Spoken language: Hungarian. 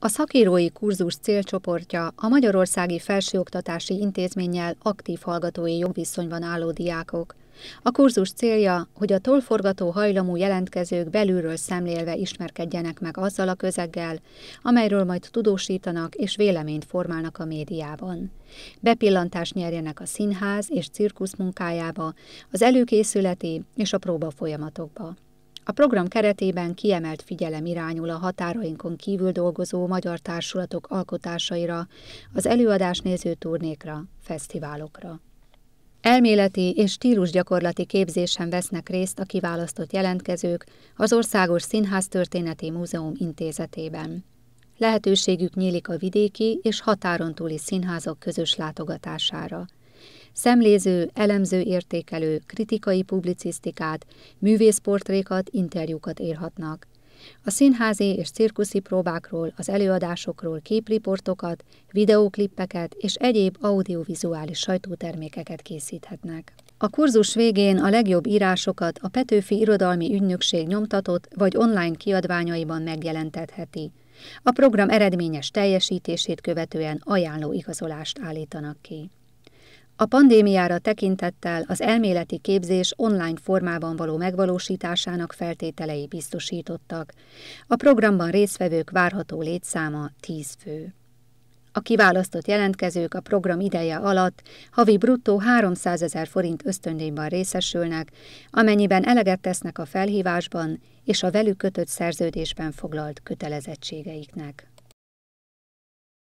A szakírói kurzus célcsoportja a Magyarországi Felsőoktatási Intézménnyel aktív hallgatói jogviszonyban álló diákok. A kurzus célja, hogy a tolforgató hajlamú jelentkezők belülről szemlélve ismerkedjenek meg azzal a közeggel, amelyről majd tudósítanak és véleményt formálnak a médiában. Bepillantást nyerjenek a színház és cirkusz munkájába, az előkészületi és a próba folyamatokba. A program keretében kiemelt figyelem irányul a határainkon kívül dolgozó magyar társulatok alkotásaira, az előadás néző turnékra, fesztiválokra. Elméleti és stílusgyakorlati képzésen vesznek részt a kiválasztott jelentkezők az Országos Színház Történeti Múzeum intézetében. Lehetőségük nyílik a vidéki és határon túli színházok közös látogatására – szemléző, elemző értékelő, kritikai publicisztikát, művészportrékat, interjúkat írhatnak. A színházi és cirkuszi próbákról, az előadásokról képriportokat, videóklippeket és egyéb audiovizuális sajtótermékeket készíthetnek. A kurzus végén a legjobb írásokat a Petőfi Irodalmi Ügynökség nyomtatott vagy online kiadványaiban megjelentetheti. A program eredményes teljesítését követően ajánló igazolást állítanak ki. A pandémiára tekintettel az elméleti képzés online formában való megvalósításának feltételei biztosítottak. A programban résztvevők várható létszáma 10 fő. A kiválasztott jelentkezők a program ideje alatt havi bruttó 300 ezer forint ösztöndényben részesülnek, amennyiben eleget tesznek a felhívásban és a velük kötött szerződésben foglalt kötelezettségeiknek.